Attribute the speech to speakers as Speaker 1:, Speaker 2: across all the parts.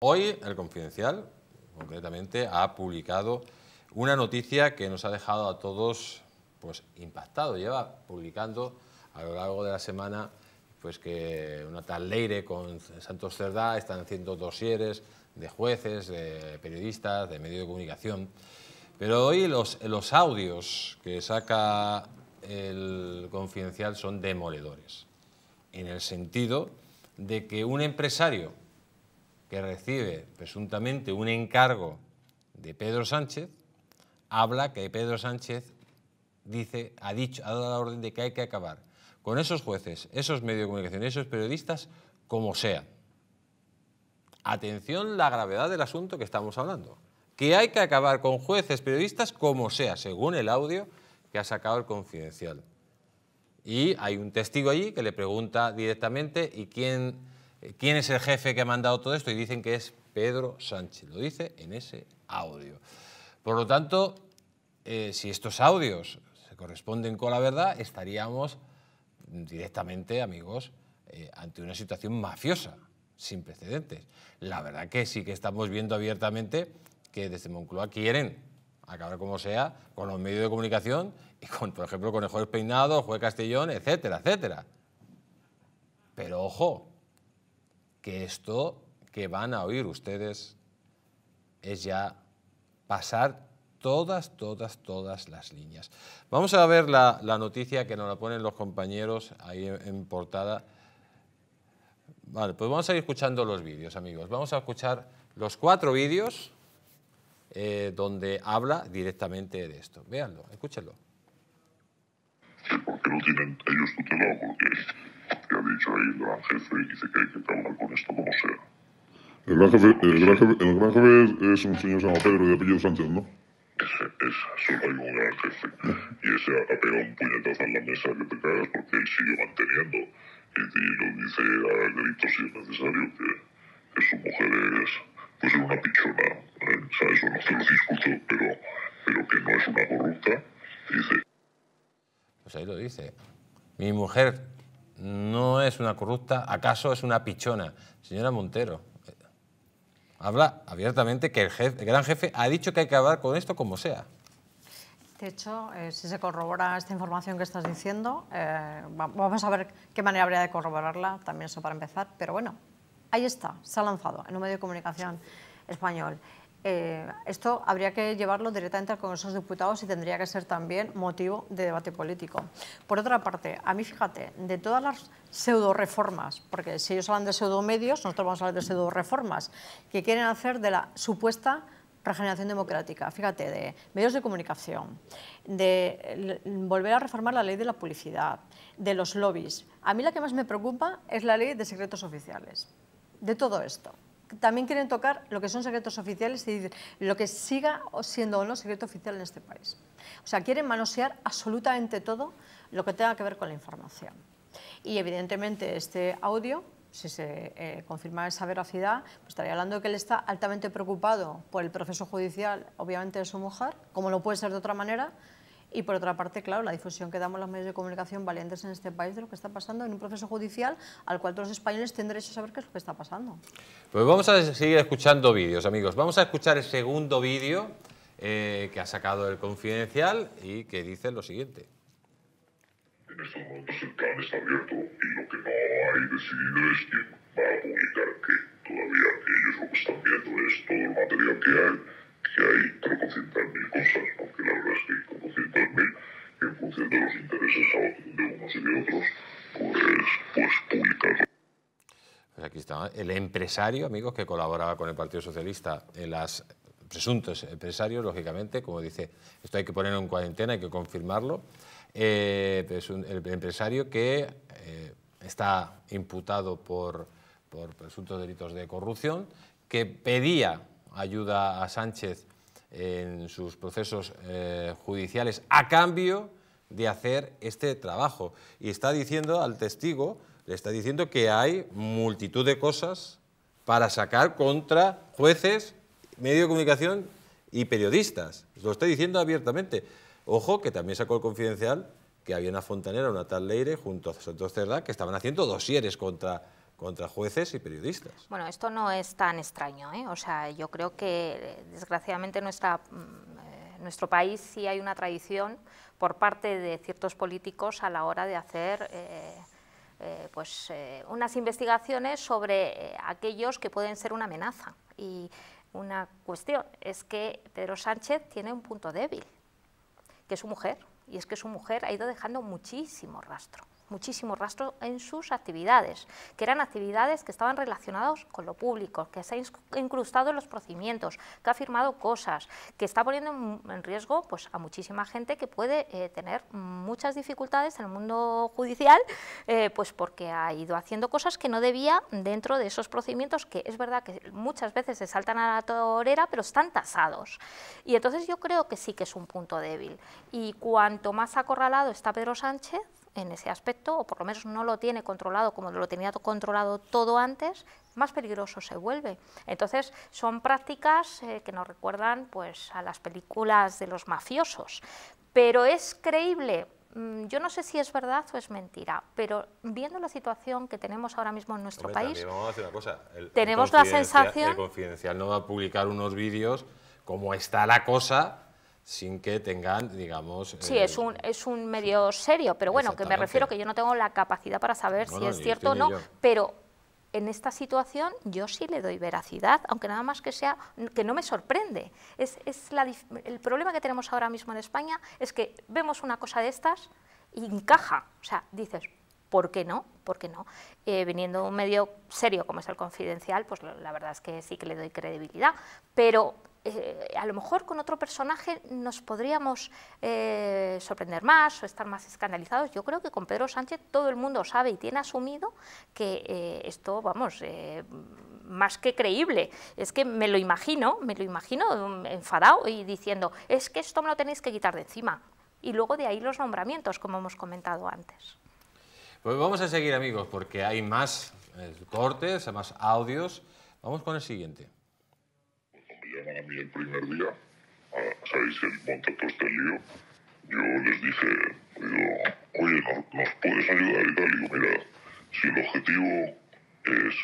Speaker 1: Hoy el Confidencial, concretamente, ha publicado una noticia que nos ha dejado a todos pues, impactados. Lleva publicando a lo largo de la semana pues, que una tal Leire con Santos Cerdá están haciendo dosieres de jueces, de periodistas, de medios de comunicación. Pero hoy los, los audios que saca el Confidencial son demoledores, en el sentido de que un empresario que recibe presuntamente un encargo de Pedro Sánchez, habla que Pedro Sánchez dice, ha dicho, ha dado la orden de que hay que acabar con esos jueces, esos medios de comunicación, esos periodistas, como sea. Atención la gravedad del asunto que estamos hablando. Que hay que acabar con jueces, periodistas, como sea, según el audio que ha sacado el confidencial. Y hay un testigo allí que le pregunta directamente, ¿y quién quién es el jefe que ha mandado todo esto y dicen que es Pedro Sánchez. Lo dice en ese audio. Por lo tanto, eh, si estos audios se corresponden con la verdad, estaríamos directamente, amigos, eh, ante una situación mafiosa, sin precedentes. La verdad que sí que estamos viendo abiertamente que desde Moncloa quieren acabar como sea con los medios de comunicación y con, por ejemplo, con el juez Peinado, juez Castellón, etcétera, etcétera. Pero ojo, que esto que van a oír ustedes es ya pasar todas, todas, todas las líneas. Vamos a ver la, noticia que nos la ponen los compañeros ahí en, portada. Vale, pues vamos a ir escuchando los vídeos, amigos. Vamos a escuchar los cuatro vídeos eh, donde habla directamente de esto. Véanlo, escúchenlo
Speaker 2: que ha dicho ahí el gran jefe y dice que hay que acabar con esto como sea. El gran jefe, el gran jefe, es, un señor San Pedro de apellido Sánchez, ¿no? Ese, es solo hay un gran jefe. Y ese ha pegado un puñetazo en la mesa que te cagas porque él sigue manteniendo. Y, y lo dice a gritos si es necesario que, su mujer es pues es una pichona,
Speaker 1: ¿eh? o sea, eso no se lo discuto, pero, pero que no es una corrupta, dice. Pues ahí lo dice. Mi mujer no es una corrupta, acaso es una pichona. Señora Montero, habla abiertamente que el, jefe, gran jefe ha dicho que hay que hablar con esto como sea.
Speaker 3: De hecho, eh, si se corrobora esta información que estás diciendo, eh, vamos a ver qué manera habría de corroborarla, también eso para empezar, pero bueno, ahí está, se ha lanzado en un medio de comunicación español. Eh, esto habría que llevarlo directamente al Congreso de Diputados y tendría que ser también motivo de debate político. Por otra parte, a mí fíjate, de todas las pseudo reformas, porque si ellos hablan de pseudo medios, nosotros vamos a hablar de pseudo reformas, que quieren hacer de la supuesta regeneración democrática, fíjate, de medios de comunicación, de volver a reformar la ley de la publicidad, de los lobbies. A mí la que más me preocupa es la ley de secretos oficiales, de todo esto también quieren tocar lo que son secretos oficiales y lo que siga siendo o no secreto oficial en este país. O sea, quieren manosear absolutamente todo lo que tenga que ver con la información. Y evidentemente este audio, si se eh, confirma esa veracidad, pues estaría hablando de que él está altamente preocupado por el proceso judicial, obviamente, de su mujer, como no puede ser de otra manera, y por otra parte, claro, la difusión que damos los medios de comunicación valientes en este país de lo que está pasando en un proceso judicial al cual todos los españoles tienen derecho a saber qué es lo que está pasando.
Speaker 1: Pues vamos a seguir escuchando vídeos, amigos. Vamos a escuchar el segundo vídeo eh, que ha sacado el Confidencial y que dice lo siguiente. En estos momentos el plan está abierto y lo que no hay decidido es quién va a publicar qué. Todavía ellos lo que están viendo es todo el material que hay, que hay mil cosas Pues, pues, pues, aquí está ¿eh? el empresario, amigos, que colaboraba con el Partido Socialista en las presuntos empresarios, lógicamente, como dice, esto hay que ponerlo en cuarentena, hay que confirmarlo. Eh, pues un, el empresario que eh, está imputado por, presuntos delitos de corrupción, que pedía ayuda a Sánchez en sus procesos judiciales a cambio de hacer este trabajo. Y está diciendo al testigo, le está diciendo que hay multitud de cosas para sacar contra jueces, medio de comunicación y periodistas. Lo está diciendo abiertamente. Ojo, que también sacó el confidencial que había una fontanera, una tal Leire, junto a Santos cerda que estaban haciendo dosieres contra contra jueces y periodistas.
Speaker 4: Bueno, esto no es tan extraño, ¿eh? o sea, yo creo que desgraciadamente nuestra, mm, eh, nuestro país sí hay una tradición por parte de ciertos políticos a la hora de hacer eh, eh, pues, eh, unas investigaciones sobre aquellos que pueden ser una amenaza. Y una cuestión es que Pedro Sánchez tiene un punto débil, que es su mujer, y es que su mujer ha ido dejando muchísimo rastro muchísimo rastro en sus actividades, que eran actividades que estaban relacionadas con lo público, que se ha incrustado en los procedimientos, que ha firmado cosas, que está poniendo en riesgo pues, a muchísima gente que puede eh, tener muchas dificultades en el mundo judicial, eh, pues porque ha ido haciendo cosas que no debía dentro de esos procedimientos que es verdad que muchas veces se saltan a la torera, pero están tasados. Y entonces yo creo que sí que es un punto débil. Y cuanto más acorralado está Pedro Sánchez, en ese aspecto, o por lo menos no lo tiene controlado como lo tenía controlado todo antes, más peligroso se vuelve. Entonces, son prácticas eh, que nos recuerdan pues, a las películas de los mafiosos. Pero es creíble, mm, yo no sé si es verdad o es mentira, pero viendo la situación que tenemos ahora mismo en nuestro país, tenemos la sensación... Confidencial
Speaker 1: no va a publicar unos vídeos como está la cosa sin que tengan, digamos... Sí, es, un,
Speaker 4: es un medio serio, pero bueno, que me refiero que yo no tengo la capacidad para saber si es cierto o no, pero en esta situación yo sí le doy veracidad, aunque nada más que sea, que no me sorprende. Es, el problema que tenemos ahora mismo en España es que vemos una cosa de estas y encaja, o sea, dices, ¿Por qué no? ¿Por qué no? Eh, viniendo un medio serio como es el Confidencial, pues la verdad es que sí que le doy credibilidad, pero eh, a lo mejor con otro personaje nos podríamos eh, sorprender más o estar más escandalizados. Yo creo que con Pedro Sánchez todo el mundo sabe y tiene asumido que eh, esto, vamos, más que creíble. Es que me lo imagino, me lo imagino enfadado y diciendo, es que esto me lo tenéis que quitar de encima. Y luego de ahí los nombramientos, como hemos comentado antes.
Speaker 1: Pues vamos a seguir amigos, porque hay más cortes, más audios. Vamos con el siguiente
Speaker 2: a mí el primer día, ah, ¿sabéis el monta todo este lío? Yo les dije, digo, oye, ¿nos, puedes ayudar y tal? digo, mira, si el objetivo es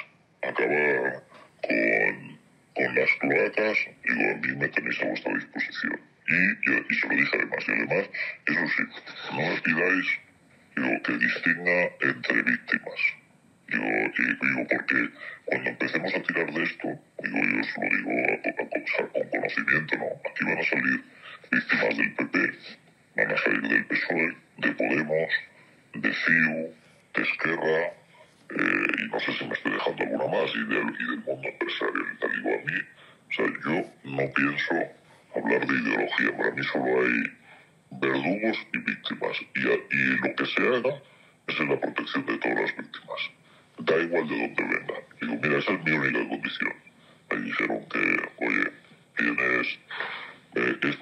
Speaker 2: acabar con, con las cloacas, digo, a mí me tenéis a vuestra disposición. Y, se lo dije además, y además, eso sí, no os pidáis lo que distinga entre víctimas. yo y, digo porque cuando empecemos a tirar de esto, digo yo, os lo digo a, con conocimiento, ¿no? Aquí van a salir víctimas del PP, van a salir del PSOE, de Podemos, de CIU, de Esquerra, eh, y no sé si me estoy dejando alguna más, y, y del mundo empresarial y digo a mí. O sea, yo no pienso hablar de ideología, para mí solo hay verdugos y víctimas, y, y lo que se haga es en la protección de todas las víctimas da igual de dónde vengan. Digo, mira, esa es mi única condición. Ahí dijeron que, oye, tienes, eh, es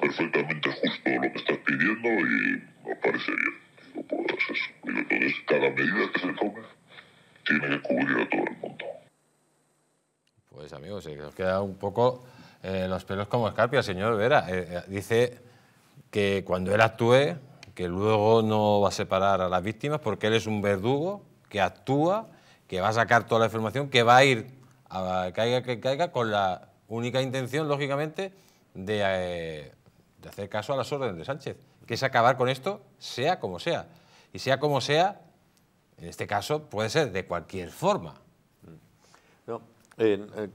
Speaker 2: perfectamente justo lo que estás pidiendo y me parece bien. Digo, pues eso. Y entonces, cada medida que se tome
Speaker 1: tiene que cubrir a todo el mundo. Pues amigos, se os queda un poco eh, los pelos como escarpia, señor Vera. Eh, eh, dice que cuando él actúe, que luego no va a separar a las víctimas porque él es un verdugo que actúa que va a sacar toda la información, que va a ir, a, caiga que caiga, con la única intención, lógicamente, eh, de, hacer caso a las órdenes de Sánchez, que es acabar con esto, sea como sea. Y sea como sea, en este caso puede ser de cualquier forma.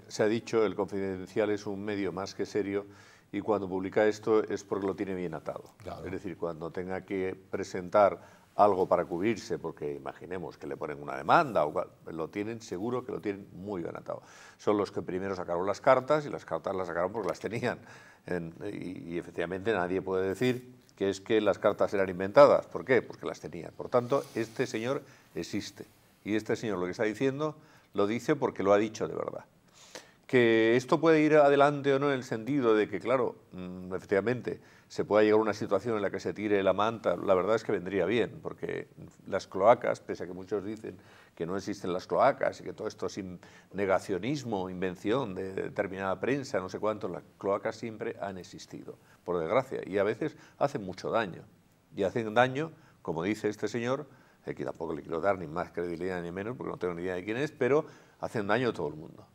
Speaker 5: se ha dicho, el confidencial es un medio más que serio y cuando publica esto es porque lo tiene bien atado. Es decir, cuando tenga que presentar algo para cubrirse, porque imaginemos que le ponen una demanda, o lo tienen seguro que lo tienen muy bien atado. Son los que primero sacaron las cartas y las cartas las sacaron porque las tenían. y, efectivamente nadie puede decir que es que las cartas eran inventadas. ¿Por qué? Porque las tenían. Por tanto, este señor existe. Y este señor lo que está diciendo lo dice porque lo ha dicho de verdad. Que esto puede ir adelante o no en el sentido de que, claro, mm, efectivamente, se pueda llegar a una situación en la que se tire la manta, la verdad es que vendría bien, porque las cloacas, pese a que muchos dicen que no existen las cloacas y que todo esto es negacionismo, invención de determinada prensa, no sé cuánto, las cloacas siempre han existido, por desgracia, y a veces hacen mucho daño. Y hacen daño, como dice este señor, eh, que tampoco le quiero dar ni más credibilidad ni menos, porque no tengo ni idea de quién es, pero hacen daño a todo el mundo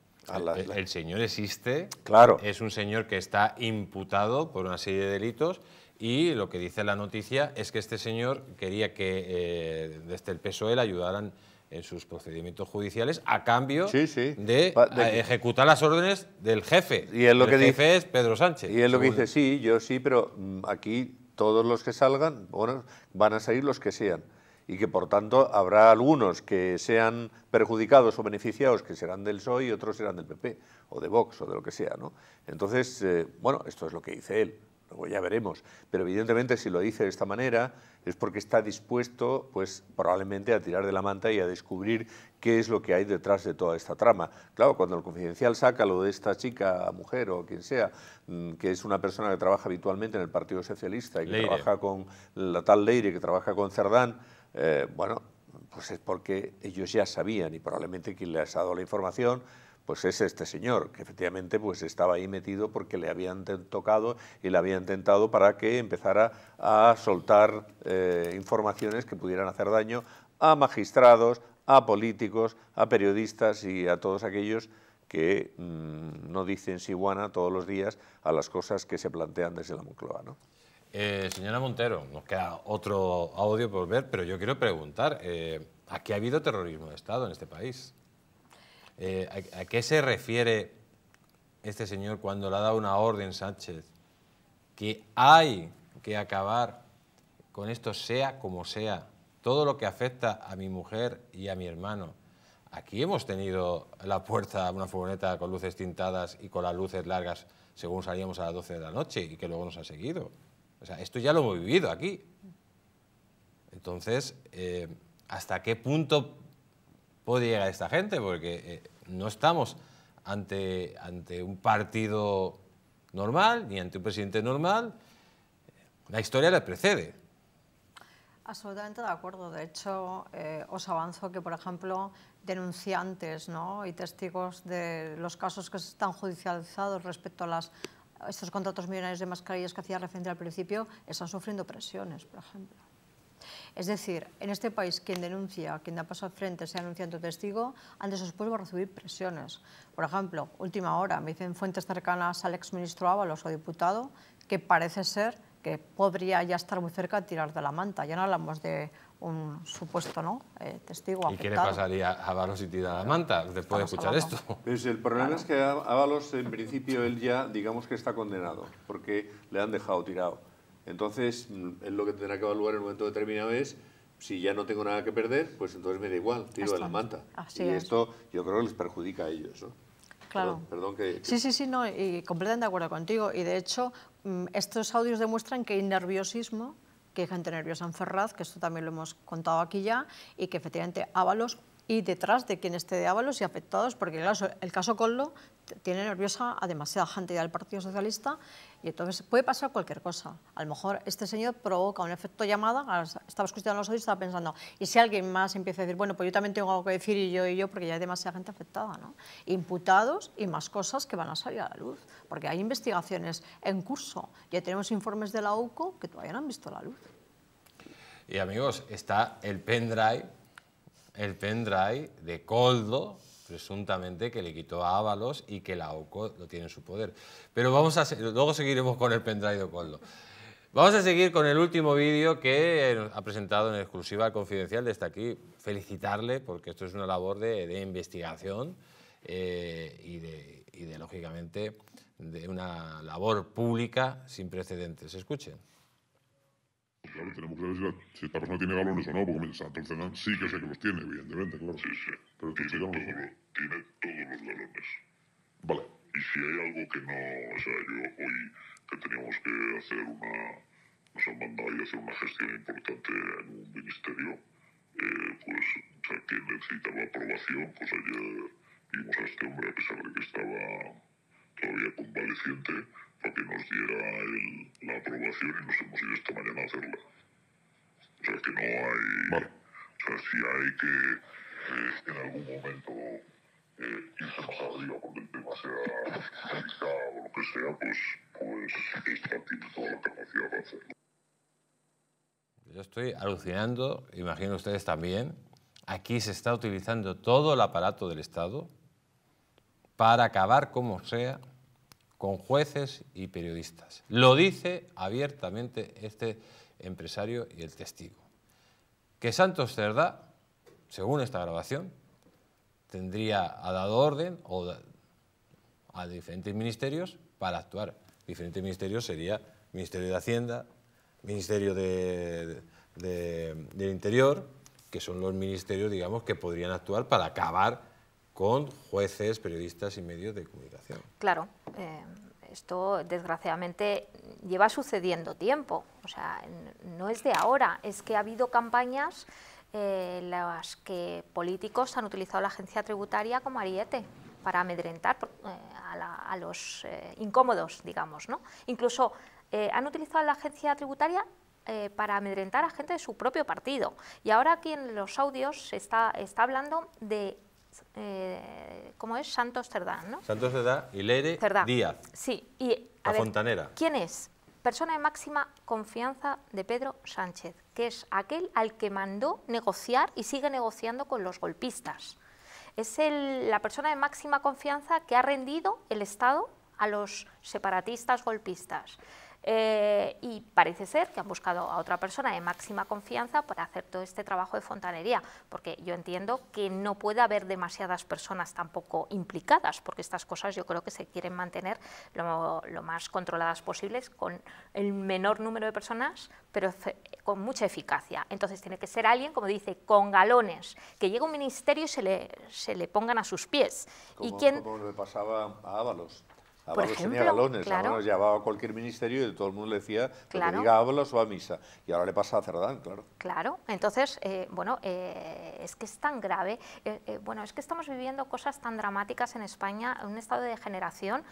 Speaker 1: el, señor existe, claro. es un señor que está imputado por una serie de delitos y lo que dice la noticia es que este señor quería que eh, desde el PSOE le ayudaran en sus procedimientos judiciales a cambio De, ejecutar las órdenes del jefe. Y es lo el que jefe dice, es Pedro Sánchez. Y es lo que dice,
Speaker 5: sí, yo sí, pero mm, aquí todos los que salgan, bueno, van a salir los que sean y que por tanto habrá algunos que sean perjudicados o beneficiados que serán del PSOE y otros serán del PP o de Vox o de lo que sea. ¿no? Entonces, eh, bueno, esto es lo que dice él, luego ya veremos, pero evidentemente si lo dice de esta manera es porque está dispuesto pues probablemente a tirar de la manta y a descubrir qué es lo que hay detrás de toda esta trama. Claro, cuando el confidencial saca lo de esta chica, mujer o quien sea, mm, que es una persona que trabaja habitualmente en el Partido Socialista y que trabaja con la tal Leire, que trabaja con Cerdán, eh, bueno, pues es porque ellos ya sabían y probablemente quien les ha dado la información pues es este señor, que efectivamente pues estaba ahí metido porque le habían tocado y le habían tentado para que empezara a soltar eh, informaciones que pudieran hacer daño a magistrados, a políticos, a periodistas y a todos aquellos que mm, no dicen si todos los días a las cosas que se plantean desde la Moncloa. ¿no?
Speaker 1: Eh, señora Montero, nos queda otro audio por ver, pero yo quiero preguntar, eh, ¿a qué ha habido terrorismo de Estado en este país? Eh, ¿a, qué se refiere este señor cuando le ha dado una orden Sánchez que hay que acabar con esto sea como sea, todo lo que afecta a mi mujer y a mi hermano. Aquí hemos tenido la puerta a una furgoneta con luces tintadas y con las luces largas según salíamos a las 12 de la noche y que luego nos ha seguido. O sea, esto ya lo hemos vivido aquí. Entonces, eh, ¿hasta qué punto puede llegar esta gente? Porque eh, no estamos ante, ante un partido normal, ni ante un presidente normal. La historia le precede.
Speaker 3: Absolutamente de acuerdo. De hecho, eh, os avanzo que, por ejemplo, denunciantes ¿no? y testigos de los casos que están judicializados respecto a las estos contratos millonarios de mascarillas que hacía referencia al principio, están sufriendo presiones, por ejemplo. Es decir, en este país quien denuncia, quien da paso al frente, sea anunciando o testigo, antes o después va a recibir presiones. Por ejemplo, última hora, me dicen fuentes cercanas al exministro Ábalos o diputado, que parece ser que podría ya estar muy cerca de tirar de la manta. Ya no hablamos de un supuesto ¿no? Eh, testigo. ¿Y qué le
Speaker 1: pasaría a Ábalos y manta? después de escuchar esto? el problema es que Ábalos,
Speaker 5: en principio, él ya digamos que está condenado, porque le han dejado tirado. Entonces, mm, él lo que tendrá que evaluar en un momento determinado es si ya no tengo nada que perder, pues entonces me da igual, tiro de la manta. Así y esto yo creo que les perjudica a ellos, ¿no? Claro. Perdón, Sí, sí,
Speaker 3: sí, no, y completamente de acuerdo contigo. Y de hecho, mm, estos audios demuestran que hay nerviosismo, que gente nerviosa en Ferraz, que esto también lo hemos contado aquí ya, y que efectivamente Ábalos y detrás de quien esté de Ábalos y afectados, porque el el caso Collo tiene nerviosa a demasiada gente del Partido Socialista y entonces puede pasar cualquier cosa. A lo mejor este señor provoca un efecto llamada, estaba escuchando los ojos y estaba pensando, y si alguien más empieza a decir, bueno, pues yo también tengo algo que decir y yo y yo, porque ya hay demasiada gente afectada, ¿no? Imputados y más cosas que van a salir a la luz, porque hay investigaciones en curso, ya tenemos informes de la UCO que todavía no han visto la luz.
Speaker 1: Y amigos, está el pendrive, el pendrive de Coldo, presuntamente que le quitó a Ábalos y que la OCO lo tiene en su poder. Pero vamos a, luego seguiremos con el pendrive de Vamos a seguir con el último vídeo que eh, ha presentado en exclusiva Confidencial. Desde aquí felicitarle porque esto es una labor de, investigación eh, y, de, y de, lógicamente, de una labor pública sin precedentes. Escuchen
Speaker 2: claro, tenemos que ver si, esta persona tiene galones o no, porque o sí que sé que los tiene, evidentemente, claro. Sí, sí. Pero tiene, todos los galones. Vale. Y si hay algo que no, o sea, yo hoy que teníamos que hacer una, nos han mandado a hacer una gestión importante en un ministerio, eh, pues, o que necesitaba aprobación, pues ayer vimos a este hombre, a pesar de que estaba todavía convaleciente, para que nos diera el, la aprobación y nos hemos ido esta mañana a hacerla. O sea, que no hay... O sea, si hay que eh, en algún momento eh, irse más arriba cuando el tema sea delicado
Speaker 1: o lo que sea, pues, pues esta tiene toda la capacidad de hacerlo. Yo estoy alucinando, imagino ustedes también. Aquí se está utilizando todo el aparato del Estado para acabar como sea con jueces y periodistas. Lo dice abiertamente este empresario y el testigo. Que Santos Cerda, según esta grabación, tendría ha dado orden a diferentes ministerios para actuar. Diferentes ministerios sería Ministerio de Hacienda, Ministerio del Interior, que son los ministerios, digamos, que podrían actuar para acabar con jueces, periodistas y medios de comunicación.
Speaker 4: Claro, eh, esto desgraciadamente lleva sucediendo tiempo, o sea, no es de ahora, es que ha habido campañas en eh, las que políticos han utilizado la agencia tributaria como ariete para amedrentar eh, a, los incómodos, digamos, ¿no? Incluso han utilizado la agencia tributaria para amedrentar a gente de su propio partido. Y ahora aquí en los audios se está hablando de eh, ¿cómo es? Santos Cerdán, ¿no?
Speaker 1: Santos Cerdán, y Leire Díaz.
Speaker 4: Sí. Y, a fontanera. ¿Quién es? Persona de máxima confianza de Pedro Sánchez, que es aquel al que mandó negociar y sigue negociando con los golpistas. Es la persona de máxima confianza que ha rendido el Estado a los separatistas golpistas. Eh, y parece ser que han buscado a otra persona de máxima confianza para hacer todo este trabajo de fontanería, porque yo entiendo que no puede haber demasiadas personas tampoco implicadas, porque estas cosas yo creo que se quieren mantener lo, más controladas posibles con el menor número de personas, pero con mucha eficacia. Entonces tiene que ser alguien, como dice, con galones, que llegue un ministerio y se le, se le pongan a sus pies. y como le pasaba a Ábalos. Ah, por ejemplo, tenía galones, claro.
Speaker 5: llevaba a cualquier ministerio y todo el mundo le decía que claro. diga Ábalos a misa. Y ahora le pasa a Cerdán, claro.
Speaker 4: Claro, entonces, eh, bueno, eh, es que es tan grave. Eh, bueno, es que estamos viviendo cosas tan dramáticas en España, un estado de degeneración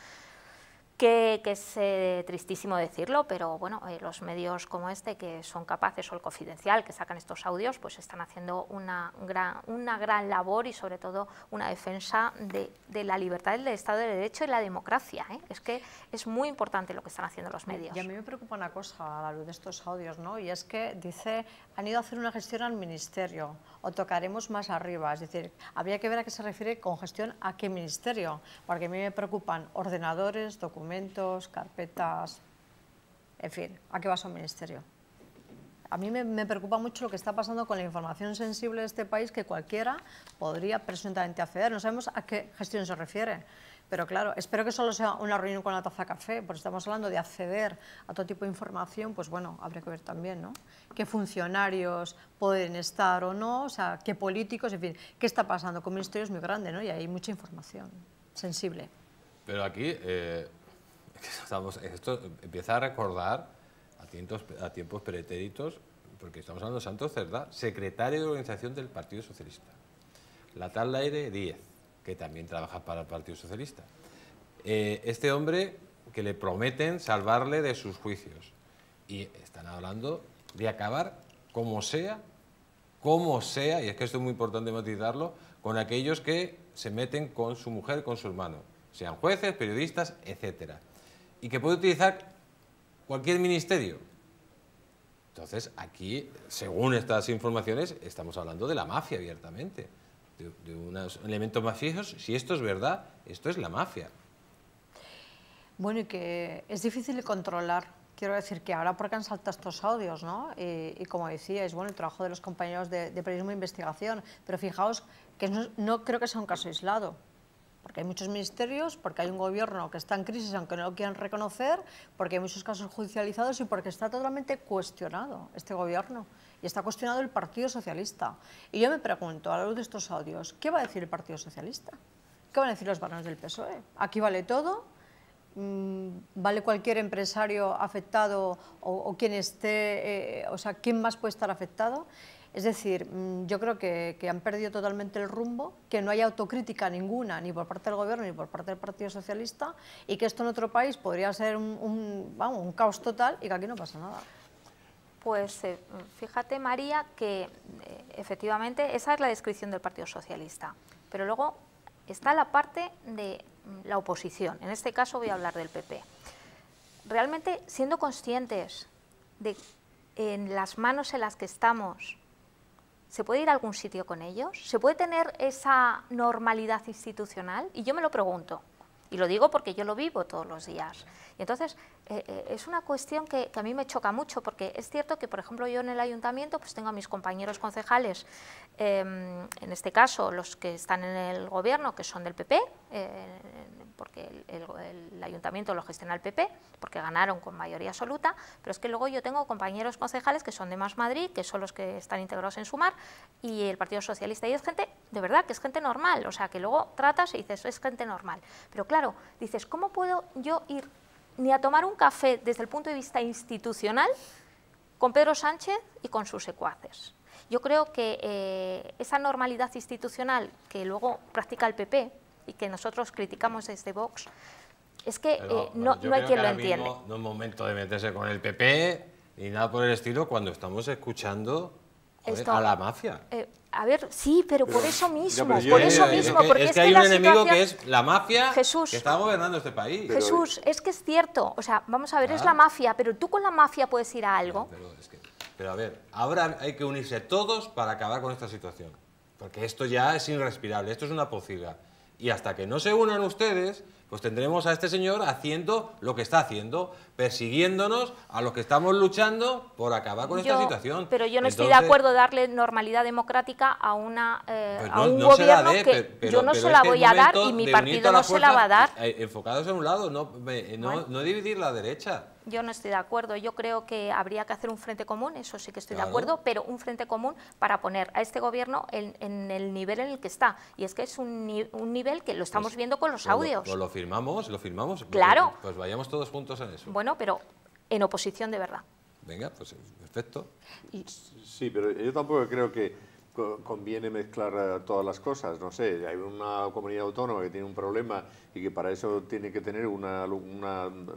Speaker 4: que, es eh, tristísimo decirlo, pero bueno, eh, los medios como este que son capaces, o el Confidencial, que sacan estos audios, pues están haciendo una gran, una gran labor y sobre todo una defensa de, la libertad del Estado de Derecho y la democracia. ¿eh? Es que es muy importante lo que están haciendo los medios. Y a mí
Speaker 3: me preocupa una cosa a la luz de estos audios, ¿no? Y es que dice, han ido a hacer una gestión al Ministerio o tocaremos más arriba. Es decir, habría que ver a qué se refiere con gestión a qué Ministerio, porque a mí me preocupan ordenadores, documentos, carpetas, en fin, ¿a qué va un ministerio? A mí me, preocupa mucho lo que está pasando con la información sensible de este país que cualquiera podría presuntamente acceder. No sabemos a qué gestión se refiere. Pero claro, espero que solo sea una reunión con la taza de café, porque estamos hablando de acceder a todo tipo de información, pues bueno, habría que ver también, ¿no? Qué funcionarios pueden estar o no, o sea, qué políticos, en fin, qué está pasando. Con es muy grande, ¿no? Y hay mucha información sensible.
Speaker 1: Pero aquí, eh, Estamos, esto empieza a recordar a tiempos, a pretéritos, porque estamos hablando de Santos Cerda, secretario de organización del Partido Socialista. La tal Laire Díez, que también trabaja para el Partido Socialista. Eh, este hombre que le prometen salvarle de sus juicios. Y están hablando de acabar como sea, como sea, y es que esto es muy importante matizarlo, con aquellos que se meten con su mujer, con su hermano, sean jueces, periodistas, etcétera y que puede utilizar cualquier ministerio. Entonces, aquí, según estas informaciones, estamos hablando de la mafia abiertamente, de, unos elementos mafiosos. Si esto es verdad, esto es la mafia.
Speaker 3: Bueno, y que es difícil de controlar. Quiero decir que ahora porque han saltado estos audios, ¿no? Y, como decíais, bueno, el trabajo de los compañeros de, de periodismo e investigación, pero fijaos que no creo que sea un caso aislado porque hay muchos ministerios, porque hay un gobierno que está en crisis aunque no lo quieran reconocer, porque hay muchos casos judicializados y porque está totalmente cuestionado este gobierno y está cuestionado el Partido Socialista. Y yo me pregunto, a la luz de estos audios, ¿qué va a decir el Partido Socialista? ¿Qué van a decir los varones del PSOE? Aquí vale todo, mm, vale cualquier empresario afectado o, quien esté, eh, o sea, ¿quién más puede estar afectado? Es decir, mm, yo creo que, han perdido totalmente el rumbo, que no hay autocrítica ninguna, ni por parte del Gobierno ni por parte del Partido Socialista, y que esto en otro país podría ser un, caos total y que aquí no pasa nada.
Speaker 4: Pues eh, fíjate, María, que eh, efectivamente esa es la descripción del Partido Socialista, pero luego está la parte de mm, la oposición, en este caso voy a hablar del PP. Realmente siendo conscientes de en las manos en las que estamos, ¿Se puede ir a algún sitio con ellos? ¿Se puede tener esa normalidad institucional? Y yo me lo pregunto. Y lo digo porque yo lo vivo todos los días. Y entonces, eh, eh, es una cuestión que, a mí me choca mucho, porque es cierto que, por ejemplo, yo en el ayuntamiento pues tengo a mis compañeros concejales, em, en este caso los que están en el gobierno, que son del PP, eh, porque el, el, ayuntamiento lo gestiona el PP, porque ganaron con mayoría absoluta, pero es que luego yo tengo compañeros concejales que son de Más Madrid, que son los que están integrados en Sumar, y el Partido Socialista, y es gente, de verdad, que es gente normal, o sea, que luego tratas y dices, es gente normal. Pero claro, dices, ¿cómo puedo yo ir ni a tomar un café desde el punto de vista institucional con Pedro Sánchez y con sus secuaces. Yo creo que eh, esa normalidad institucional que luego practica el PP y que nosotros criticamos desde Vox, es que eh, no, no hay quien lo entienda.
Speaker 1: no es momento de meterse con el PP ni nada por el estilo cuando estamos escuchando
Speaker 4: a la mafia. Eh, a ver, sí, pero, por eso mismo, por eso mismo. Es que, hay un enemigo que es
Speaker 1: la mafia que está gobernando este país. Jesús,
Speaker 4: es que es cierto, o sea, vamos a ver, es la ah. mafia, pero tú con la mafia puedes ir a algo.
Speaker 1: Pero, pero a ver, ahora hay que unirse todos para acabar con esta situación, porque esto ya es irrespirable, esto es una pocilga. Y hasta que no se unan ustedes, pues tendremos a este señor haciendo lo que está haciendo, persiguiéndonos a los que estamos luchando por acabar con esta situación. Pero yo no estoy de acuerdo
Speaker 4: darle normalidad democrática a una eh, pues un gobierno que yo no se la voy a dar y mi partido no se la va a dar.
Speaker 1: Eh, enfocados en un lado, eh, no, dividir la derecha.
Speaker 4: Yo no estoy de acuerdo. Yo creo que habría que hacer un frente común, eso sí que estoy de acuerdo, pero un frente común para poner a este gobierno en, el nivel en el que está. Y es que es un, nivel que lo estamos pues viendo con los pues audios. Lo,
Speaker 1: lo firmamos, lo firmamos. Claro. Pues, vayamos todos juntos en eso.
Speaker 4: Bueno, pero en oposición de verdad.
Speaker 1: Venga, pues
Speaker 5: perfecto. Sí, pero yo tampoco creo que conviene mezclar eh, todas las cosas, no sé, hay una comunidad autónoma que tiene un problema y que para eso tiene que tener una,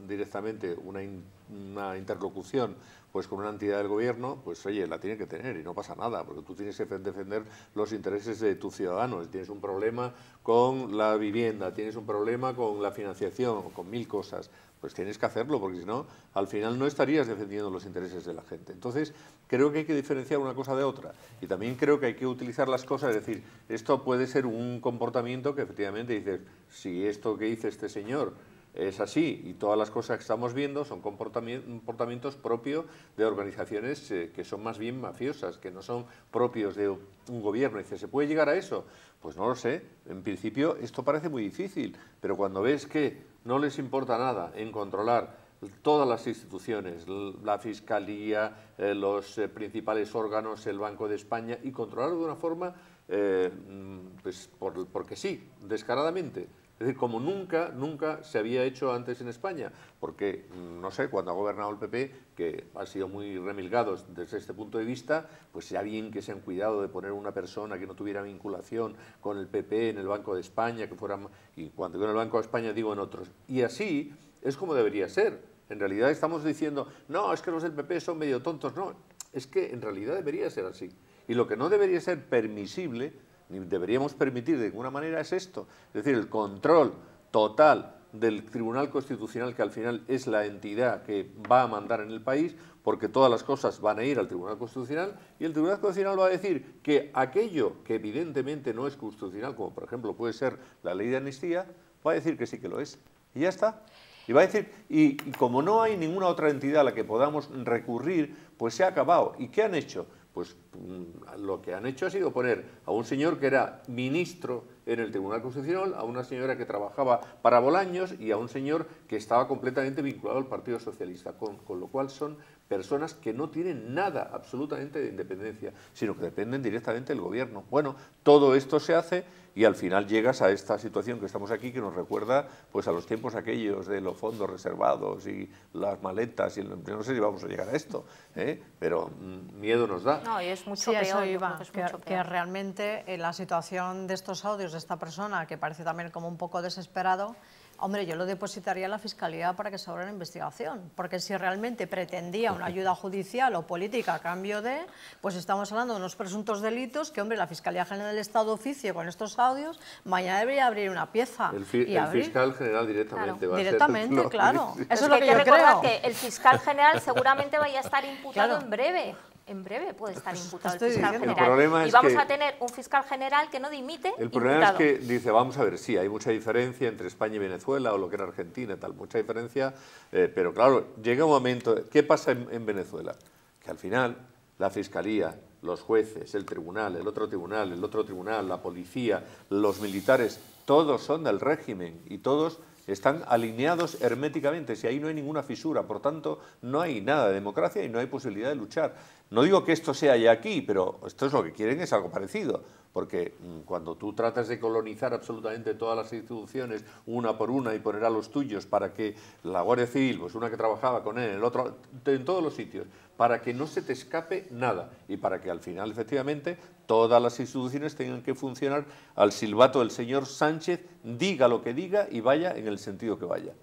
Speaker 5: directamente una, una, interlocución pues con una entidad del gobierno, pues oye, la tiene que tener y no pasa nada, porque tú tienes que defender los intereses de tus ciudadanos, tienes un problema con la vivienda, tienes un problema con la financiación, con mil cosas, pues tienes que hacerlo, porque si no, al final no estarías defendiendo los intereses de la gente. Entonces, creo que hay que diferenciar una cosa de otra. Y también creo que hay que utilizar las cosas, es decir, esto puede ser un comportamiento que efectivamente dices, si esto que dice este señor es así y todas las cosas que estamos viendo son comportamientos propios de organizaciones eh, que son más bien mafiosas, que no son propios de un gobierno. Y dice, ¿se puede llegar a eso? Pues no lo sé. En principio esto parece muy difícil, pero cuando ves que no les importa nada en controlar todas las instituciones, la Fiscalía, eh, los eh, principales órganos, el Banco de España, y controlarlo de una forma, eh, mm, pues porque sí, descaradamente. Es decir, como nunca, nunca se había hecho antes en España, porque, mm, no sé, cuando ha gobernado el PP, que ha sido muy remilgado desde este punto de vista, pues ya bien que se han cuidado de poner una persona que no tuviera vinculación con el PP en el Banco de España, que fuera, y cuando digo en el Banco de España digo en otros. Y así es como debería ser. En realidad estamos diciendo, no, es que los del PP son medio tontos, no, es que en realidad debería ser así. Y lo que no debería ser permisible deberíamos permitir de ninguna manera es esto. Es decir, el control total del Tribunal Constitucional, que al final es la entidad que va a mandar en el país, porque todas las cosas van a ir al Tribunal Constitucional, y el Tribunal Constitucional va a decir que aquello que evidentemente no es constitucional, como por ejemplo puede ser la ley de amnistía, va a decir que sí que lo es. Y ya está. Y va a decir, y, y como no hay ninguna otra entidad a la que podamos recurrir, pues se ha acabado. ¿Y qué han hecho? pues mm, lo que han hecho ha sido poner a un señor que era ministro en el Tribunal Constitucional, a una señora que trabajaba para Bolaños y a un señor que estaba completamente vinculado al Partido Socialista, con, con lo cual son personas que no tienen nada absolutamente de independencia, sino que dependen directamente del gobierno. Bueno, todo esto se hace y al final llegas a esta situación que estamos aquí que nos recuerda pues a los tiempos aquellos de los fondos reservados y las maletas y no sé si vamos a llegar a esto, ¿eh? pero mm, miedo nos da.
Speaker 3: No, y es mucho sí, peor, iba, que, realmente eh, la situación de estos audios de esta persona que parece también como un poco desesperado Hombre, yo lo depositaría a la Fiscalía para que se abra la investigación, porque si realmente pretendía una ayuda judicial o política a cambio de, pues estamos hablando de unos presuntos delitos que, hombre, la Fiscalía General del Estado oficio con estos audios, mañana debería abrir una pieza. El, fiscal
Speaker 5: general directamente va
Speaker 3: Directamente, a Directamente, claro. Eso es, lo que, hay que
Speaker 4: Que el fiscal general seguramente vaya a estar imputado en breve en breve puede estar imputado el fiscal general. y vamos a tener un fiscal general que no dimite. El problema es que
Speaker 5: dice, vamos a ver, sí, hay mucha diferencia entre España y Venezuela o lo que era Argentina, tal, mucha diferencia, eh, pero claro, llega un momento, ¿qué pasa en Venezuela? Que al final la fiscalía, los jueces, el tribunal, el otro tribunal, el otro tribunal, la policía, los militares, todos son del régimen y todos están alineados herméticamente, si ahí no hay ninguna fisura, por tanto, no hay nada de democracia y no hay posibilidad de luchar. No digo que esto sea ya aquí, pero esto es lo que quieren, es algo parecido porque mm, cuando tú tratas de colonizar absolutamente todas las instituciones, una por una, y poner a los tuyos para que la Guardia Civil, pues una que trabajaba con él, el otro, en todos los sitios, para que no se te escape nada y para que al final, efectivamente, todas las instituciones tengan que funcionar al silbato del señor Sánchez, diga lo que diga y vaya en el sentido que vaya.